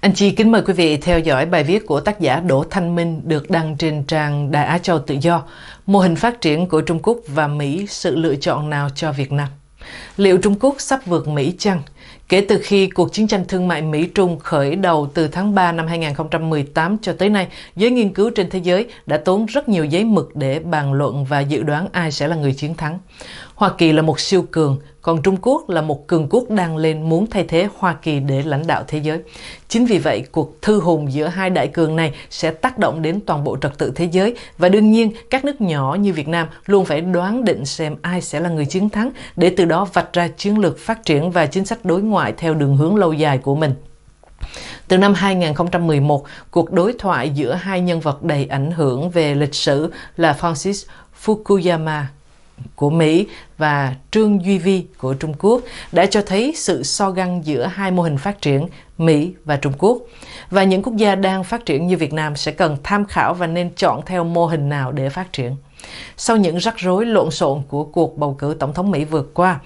Anh Chi kính mời quý vị theo dõi bài viết của tác giả Đỗ Thanh Minh được đăng trên trang Đại Á Châu Tự Do, mô hình phát triển của Trung Quốc và Mỹ, sự lựa chọn nào cho Việt Nam. Liệu Trung Quốc sắp vượt Mỹ chăng? Kể từ khi cuộc chiến tranh thương mại Mỹ-Trung khởi đầu từ tháng 3 năm 2018 cho tới nay, giới nghiên cứu trên thế giới đã tốn rất nhiều giấy mực để bàn luận và dự đoán ai sẽ là người chiến thắng. Hoa Kỳ là một siêu cường, còn Trung Quốc là một cường quốc đang lên muốn thay thế Hoa Kỳ để lãnh đạo thế giới. Chính vì vậy, cuộc thư hùng giữa hai đại cường này sẽ tác động đến toàn bộ trật tự thế giới và đương nhiên các nước nhỏ như Việt Nam luôn phải đoán định xem ai sẽ là người chiến thắng để từ đó vạch ra chiến lược phát triển và chính sách đối đối ngoại theo đường hướng lâu dài của mình. Từ năm 2011, cuộc đối thoại giữa hai nhân vật đầy ảnh hưởng về lịch sử là Francis Fukuyama của Mỹ và Trương Duy Vi của Trung Quốc đã cho thấy sự so găng giữa hai mô hình phát triển Mỹ và Trung Quốc. Và những quốc gia đang phát triển như Việt Nam sẽ cần tham khảo và nên chọn theo mô hình nào để phát triển. Sau những rắc rối lộn xộn của cuộc bầu cử tổng thống Mỹ vừa qua,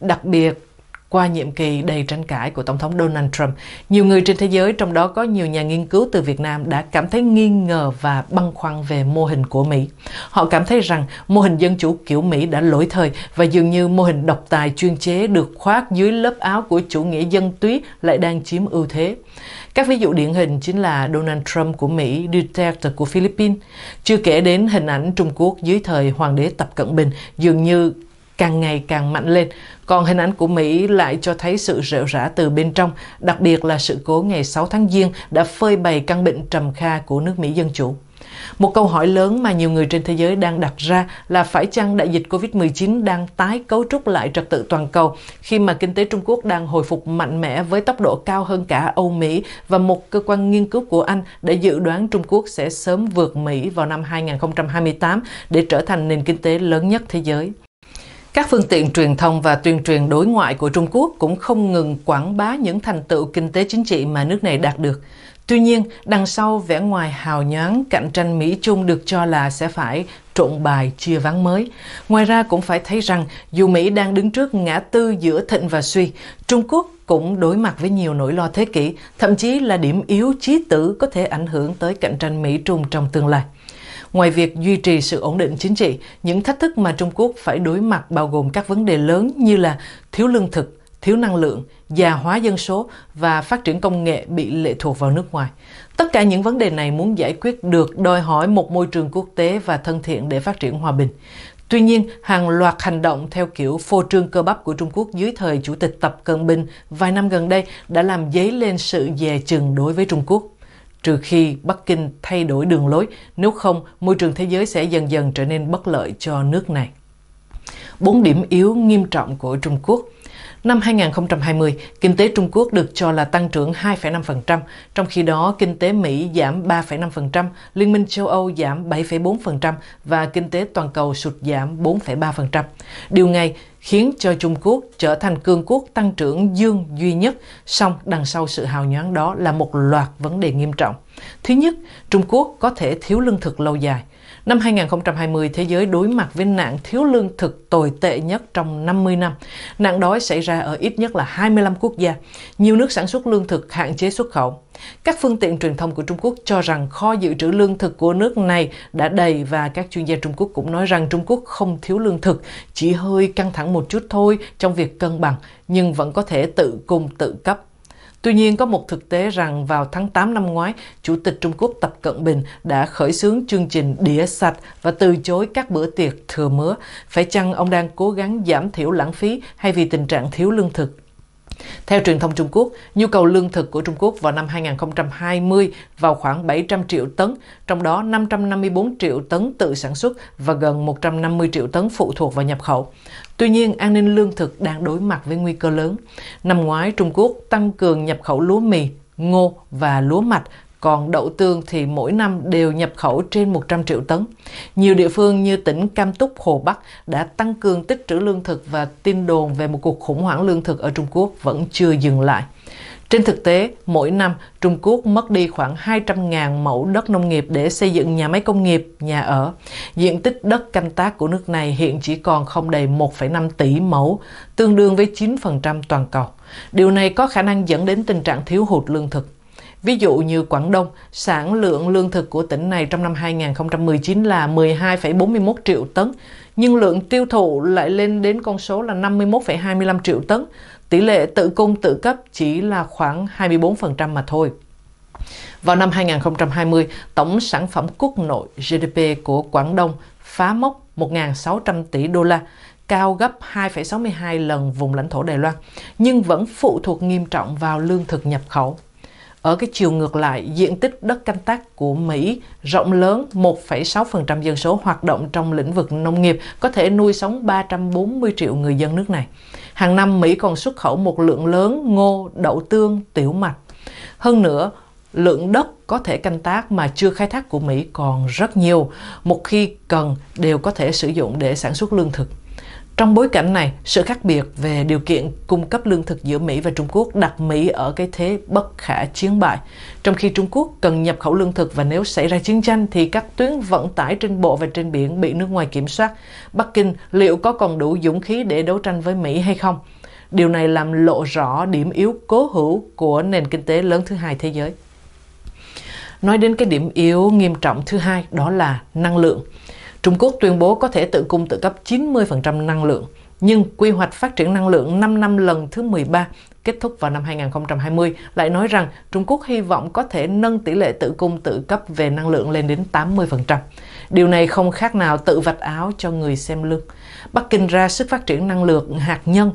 đặc biệt qua nhiệm kỳ đầy tranh cãi của Tổng thống Donald Trump. Nhiều người trên thế giới, trong đó có nhiều nhà nghiên cứu từ Việt Nam đã cảm thấy nghi ngờ và băn khoăn về mô hình của Mỹ. Họ cảm thấy rằng mô hình dân chủ kiểu Mỹ đã lỗi thời và dường như mô hình độc tài chuyên chế được khoác dưới lớp áo của chủ nghĩa dân túy lại đang chiếm ưu thế. Các ví dụ điển hình chính là Donald Trump của Mỹ, Duterte của Philippines, chưa kể đến hình ảnh Trung Quốc dưới thời Hoàng đế Tập Cận Bình dường như càng ngày càng mạnh lên còn hình ảnh của Mỹ lại cho thấy sự rệu rã từ bên trong, đặc biệt là sự cố ngày 6 tháng Giêng đã phơi bày căn bệnh trầm kha của nước Mỹ Dân Chủ. Một câu hỏi lớn mà nhiều người trên thế giới đang đặt ra là phải chăng đại dịch COVID-19 đang tái cấu trúc lại trật tự toàn cầu khi mà kinh tế Trung Quốc đang hồi phục mạnh mẽ với tốc độ cao hơn cả Âu Mỹ và một cơ quan nghiên cứu của Anh đã dự đoán Trung Quốc sẽ sớm vượt Mỹ vào năm 2028 để trở thành nền kinh tế lớn nhất thế giới. Các phương tiện truyền thông và tuyên truyền đối ngoại của Trung Quốc cũng không ngừng quảng bá những thành tựu kinh tế chính trị mà nước này đạt được. Tuy nhiên, đằng sau vẻ ngoài hào nhoáng cạnh tranh Mỹ-Trung được cho là sẽ phải trộn bài chia ván mới. Ngoài ra cũng phải thấy rằng dù Mỹ đang đứng trước ngã tư giữa thịnh và suy, Trung Quốc cũng đối mặt với nhiều nỗi lo thế kỷ, thậm chí là điểm yếu chí tử có thể ảnh hưởng tới cạnh tranh Mỹ-Trung trong tương lai. Ngoài việc duy trì sự ổn định chính trị, những thách thức mà Trung Quốc phải đối mặt bao gồm các vấn đề lớn như là thiếu lương thực, thiếu năng lượng, già hóa dân số và phát triển công nghệ bị lệ thuộc vào nước ngoài. Tất cả những vấn đề này muốn giải quyết được đòi hỏi một môi trường quốc tế và thân thiện để phát triển hòa bình. Tuy nhiên, hàng loạt hành động theo kiểu phô trương cơ bắp của Trung Quốc dưới thời Chủ tịch Tập Cận Bình vài năm gần đây đã làm dấy lên sự dè chừng đối với Trung Quốc trừ khi Bắc Kinh thay đổi đường lối, nếu không môi trường thế giới sẽ dần dần trở nên bất lợi cho nước này. Bốn điểm yếu nghiêm trọng của Trung Quốc Năm 2020, kinh tế Trung Quốc được cho là tăng trưởng 2,5%, trong khi đó kinh tế Mỹ giảm 3,5%, Liên minh châu Âu giảm 7,4% và kinh tế toàn cầu sụt giảm 4,3%. Điều này khiến cho Trung Quốc trở thành cường quốc tăng trưởng dương duy nhất, song đằng sau sự hào nhoáng đó là một loạt vấn đề nghiêm trọng. Thứ nhất, Trung Quốc có thể thiếu lương thực lâu dài. Năm 2020, thế giới đối mặt với nạn thiếu lương thực tồi tệ nhất trong 50 năm. Nạn đói xảy ra ở ít nhất là 25 quốc gia. Nhiều nước sản xuất lương thực hạn chế xuất khẩu. Các phương tiện truyền thông của Trung Quốc cho rằng kho dự trữ lương thực của nước này đã đầy và các chuyên gia Trung Quốc cũng nói rằng Trung Quốc không thiếu lương thực, chỉ hơi căng thẳng một chút thôi trong việc cân bằng, nhưng vẫn có thể tự cung tự cấp Tuy nhiên, có một thực tế rằng vào tháng 8 năm ngoái, Chủ tịch Trung Quốc Tập Cận Bình đã khởi xướng chương trình đĩa sạch và từ chối các bữa tiệc thừa mứa. Phải chăng ông đang cố gắng giảm thiểu lãng phí hay vì tình trạng thiếu lương thực theo truyền thông Trung Quốc, nhu cầu lương thực của Trung Quốc vào năm 2020 vào khoảng 700 triệu tấn, trong đó 554 triệu tấn tự sản xuất và gần 150 triệu tấn phụ thuộc vào nhập khẩu. Tuy nhiên, an ninh lương thực đang đối mặt với nguy cơ lớn. Năm ngoái, Trung Quốc tăng cường nhập khẩu lúa mì, ngô và lúa mạch còn đậu tương thì mỗi năm đều nhập khẩu trên 100 triệu tấn. Nhiều địa phương như tỉnh Cam Túc, Hồ Bắc đã tăng cường tích trữ lương thực và tin đồn về một cuộc khủng hoảng lương thực ở Trung Quốc vẫn chưa dừng lại. Trên thực tế, mỗi năm Trung Quốc mất đi khoảng 200.000 mẫu đất nông nghiệp để xây dựng nhà máy công nghiệp, nhà ở. Diện tích đất canh tác của nước này hiện chỉ còn không đầy 1,5 tỷ mẫu, tương đương với 9% toàn cầu. Điều này có khả năng dẫn đến tình trạng thiếu hụt lương thực. Ví dụ như Quảng Đông, sản lượng lương thực của tỉnh này trong năm 2019 là 12,41 triệu tấn, nhưng lượng tiêu thụ lại lên đến con số là 51,25 triệu tấn. Tỷ lệ tự cung tự cấp chỉ là khoảng 24% mà thôi. Vào năm 2020, tổng sản phẩm quốc nội GDP của Quảng Đông phá mốc 1.600 tỷ đô la, cao gấp 2,62 lần vùng lãnh thổ Đài Loan, nhưng vẫn phụ thuộc nghiêm trọng vào lương thực nhập khẩu. Ở cái chiều ngược lại, diện tích đất canh tác của Mỹ rộng lớn 1,6% dân số hoạt động trong lĩnh vực nông nghiệp có thể nuôi sống 340 triệu người dân nước này. Hàng năm Mỹ còn xuất khẩu một lượng lớn ngô, đậu tương, tiểu mạch. Hơn nữa, lượng đất có thể canh tác mà chưa khai thác của Mỹ còn rất nhiều, một khi cần đều có thể sử dụng để sản xuất lương thực. Trong bối cảnh này, sự khác biệt về điều kiện cung cấp lương thực giữa Mỹ và Trung Quốc đặt Mỹ ở cái thế bất khả chiến bại. Trong khi Trung Quốc cần nhập khẩu lương thực và nếu xảy ra chiến tranh thì các tuyến vận tải trên bộ và trên biển bị nước ngoài kiểm soát. Bắc Kinh liệu có còn đủ dũng khí để đấu tranh với Mỹ hay không? Điều này làm lộ rõ điểm yếu cố hữu của nền kinh tế lớn thứ hai thế giới. Nói đến cái điểm yếu nghiêm trọng thứ hai đó là năng lượng. Trung Quốc tuyên bố có thể tự cung tự cấp 90% năng lượng, nhưng quy hoạch phát triển năng lượng 5 năm lần thứ 13 kết thúc vào năm 2020 lại nói rằng Trung Quốc hy vọng có thể nâng tỷ lệ tự cung tự cấp về năng lượng lên đến 80%. Điều này không khác nào tự vạch áo cho người xem lương. Bắc Kinh ra sức phát triển năng lượng hạt nhân,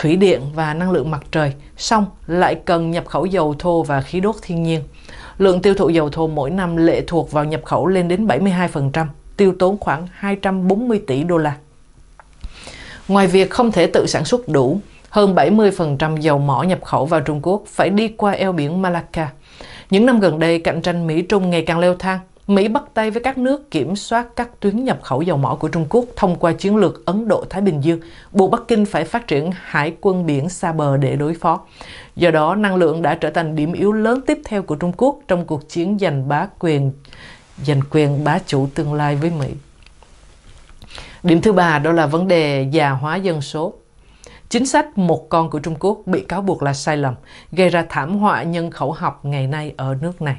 thủy điện và năng lượng mặt trời, xong lại cần nhập khẩu dầu thô và khí đốt thiên nhiên. Lượng tiêu thụ dầu thô mỗi năm lệ thuộc vào nhập khẩu lên đến 72% tiêu tốn khoảng 240 tỷ đô la. Ngoài việc không thể tự sản xuất đủ, hơn 70% dầu mỏ nhập khẩu vào Trung Quốc phải đi qua eo biển Malacca. Những năm gần đây, cạnh tranh Mỹ-Trung ngày càng leo thang. Mỹ bắt tay với các nước kiểm soát các tuyến nhập khẩu dầu mỏ của Trung Quốc thông qua chiến lược Ấn Độ-Thái Bình Dương, buộc Bắc Kinh phải phát triển hải quân biển xa bờ để đối phó. Do đó, năng lượng đã trở thành điểm yếu lớn tiếp theo của Trung Quốc trong cuộc chiến giành bá quyền giành quyền bá chủ tương lai với Mỹ. Điểm thứ ba đó là vấn đề già hóa dân số. Chính sách một con của Trung Quốc bị cáo buộc là sai lầm, gây ra thảm họa nhân khẩu học ngày nay ở nước này.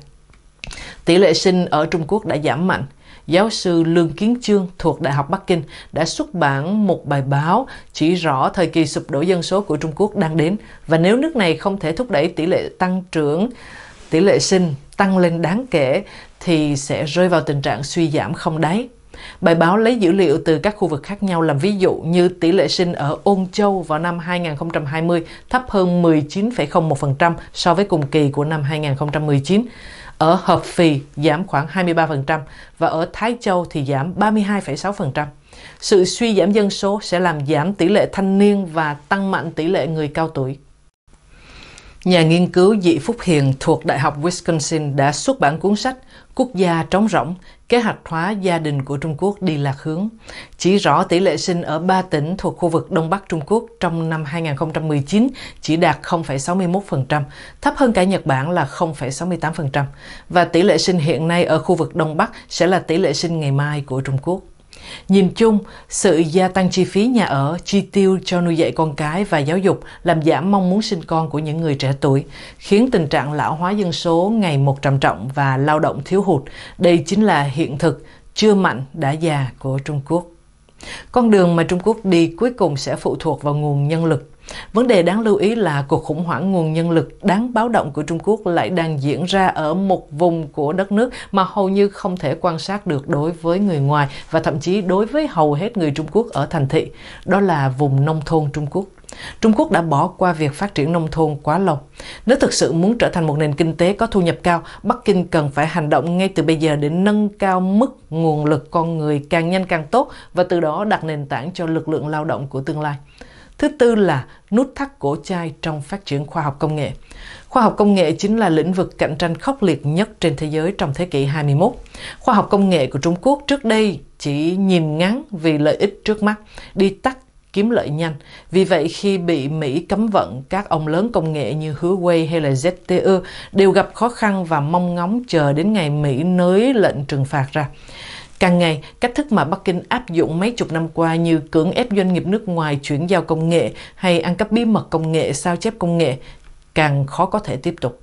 Tỷ lệ sinh ở Trung Quốc đã giảm mạnh. Giáo sư Lương Kiến Trương thuộc Đại học Bắc Kinh đã xuất bản một bài báo chỉ rõ thời kỳ sụp đổ dân số của Trung Quốc đang đến và nếu nước này không thể thúc đẩy tỷ lệ tăng trưởng tỷ lệ sinh tăng lên đáng kể thì sẽ rơi vào tình trạng suy giảm không đáy. Bài báo lấy dữ liệu từ các khu vực khác nhau làm ví dụ như tỷ lệ sinh ở Ôn Châu vào năm 2020 thấp hơn 19,01% so với cùng kỳ của năm 2019, ở Hợp Phì giảm khoảng 23% và ở Thái Châu thì giảm 32,6%. Sự suy giảm dân số sẽ làm giảm tỷ lệ thanh niên và tăng mạnh tỷ lệ người cao tuổi. Nhà nghiên cứu Dị Phúc Hiền thuộc Đại học Wisconsin đã xuất bản cuốn sách Quốc gia trống rỗng, kế hoạch hóa gia đình của Trung Quốc đi lạc hướng, chỉ rõ tỷ lệ sinh ở 3 tỉnh thuộc khu vực Đông Bắc Trung Quốc trong năm 2019 chỉ đạt 0,61%, thấp hơn cả Nhật Bản là 0,68%, và tỷ lệ sinh hiện nay ở khu vực Đông Bắc sẽ là tỷ lệ sinh ngày mai của Trung Quốc. Nhìn chung, sự gia tăng chi phí nhà ở, chi tiêu cho nuôi dạy con cái và giáo dục làm giảm mong muốn sinh con của những người trẻ tuổi, khiến tình trạng lão hóa dân số ngày một trầm trọng và lao động thiếu hụt. Đây chính là hiện thực chưa mạnh đã già của Trung Quốc. Con đường mà Trung Quốc đi cuối cùng sẽ phụ thuộc vào nguồn nhân lực Vấn đề đáng lưu ý là cuộc khủng hoảng nguồn nhân lực đáng báo động của Trung Quốc lại đang diễn ra ở một vùng của đất nước mà hầu như không thể quan sát được đối với người ngoài và thậm chí đối với hầu hết người Trung Quốc ở thành thị, đó là vùng nông thôn Trung Quốc. Trung Quốc đã bỏ qua việc phát triển nông thôn quá lâu. Nếu thực sự muốn trở thành một nền kinh tế có thu nhập cao, Bắc Kinh cần phải hành động ngay từ bây giờ để nâng cao mức nguồn lực con người càng nhanh càng tốt và từ đó đặt nền tảng cho lực lượng lao động của tương lai. Thứ tư là nút thắt cổ chai trong phát triển khoa học công nghệ. Khoa học công nghệ chính là lĩnh vực cạnh tranh khốc liệt nhất trên thế giới trong thế kỷ 21. Khoa học công nghệ của Trung Quốc trước đây chỉ nhìn ngắn vì lợi ích trước mắt, đi tắt kiếm lợi nhanh. Vì vậy khi bị Mỹ cấm vận, các ông lớn công nghệ như Huawei hay là ZTE đều gặp khó khăn và mong ngóng chờ đến ngày Mỹ nới lệnh trừng phạt ra. Càng ngày, cách thức mà Bắc Kinh áp dụng mấy chục năm qua như cưỡng ép doanh nghiệp nước ngoài chuyển giao công nghệ hay ăn cắp bí mật công nghệ, sao chép công nghệ càng khó có thể tiếp tục.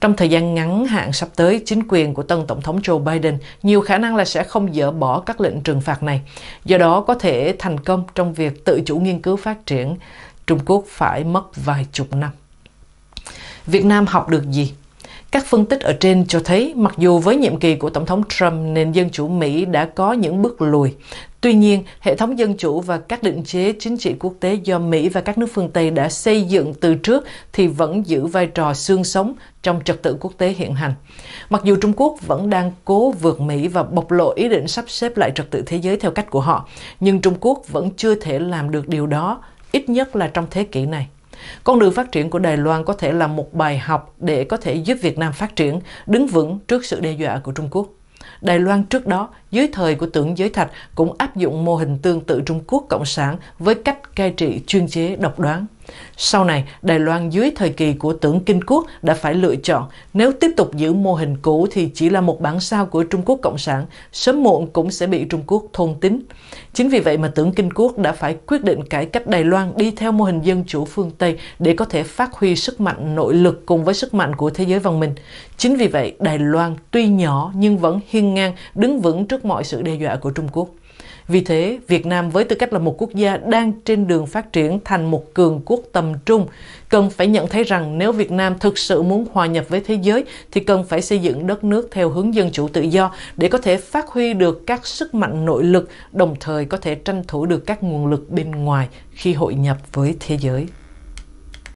Trong thời gian ngắn hạn sắp tới, chính quyền của tân Tổng thống Joe Biden nhiều khả năng là sẽ không dỡ bỏ các lệnh trừng phạt này. Do đó có thể thành công trong việc tự chủ nghiên cứu phát triển, Trung Quốc phải mất vài chục năm. Việt Nam học được gì? Các phân tích ở trên cho thấy mặc dù với nhiệm kỳ của Tổng thống Trump, nền dân chủ Mỹ đã có những bước lùi. Tuy nhiên, hệ thống dân chủ và các định chế chính trị quốc tế do Mỹ và các nước phương Tây đã xây dựng từ trước thì vẫn giữ vai trò xương sống trong trật tự quốc tế hiện hành. Mặc dù Trung Quốc vẫn đang cố vượt Mỹ và bộc lộ ý định sắp xếp lại trật tự thế giới theo cách của họ, nhưng Trung Quốc vẫn chưa thể làm được điều đó, ít nhất là trong thế kỷ này. Con đường phát triển của Đài Loan có thể là một bài học để có thể giúp Việt Nam phát triển, đứng vững trước sự đe dọa của Trung Quốc. Đài Loan trước đó, dưới thời của tưởng giới thạch, cũng áp dụng mô hình tương tự Trung Quốc Cộng sản với cách cai trị chuyên chế độc đoán. Sau này, Đài Loan dưới thời kỳ của tưởng Kinh Quốc đã phải lựa chọn nếu tiếp tục giữ mô hình cũ thì chỉ là một bản sao của Trung Quốc Cộng sản, sớm muộn cũng sẽ bị Trung Quốc thôn tính. Chính vì vậy mà tưởng Kinh Quốc đã phải quyết định cải cách Đài Loan đi theo mô hình dân chủ phương Tây để có thể phát huy sức mạnh nội lực cùng với sức mạnh của thế giới văn minh. Chính vì vậy, Đài Loan tuy nhỏ nhưng vẫn hiên ngang đứng vững trước mọi sự đe dọa của Trung Quốc. Vì thế, Việt Nam với tư cách là một quốc gia đang trên đường phát triển thành một cường quốc tầm trung, cần phải nhận thấy rằng nếu Việt Nam thực sự muốn hòa nhập với thế giới thì cần phải xây dựng đất nước theo hướng dân chủ tự do để có thể phát huy được các sức mạnh nội lực, đồng thời có thể tranh thủ được các nguồn lực bên ngoài khi hội nhập với thế giới.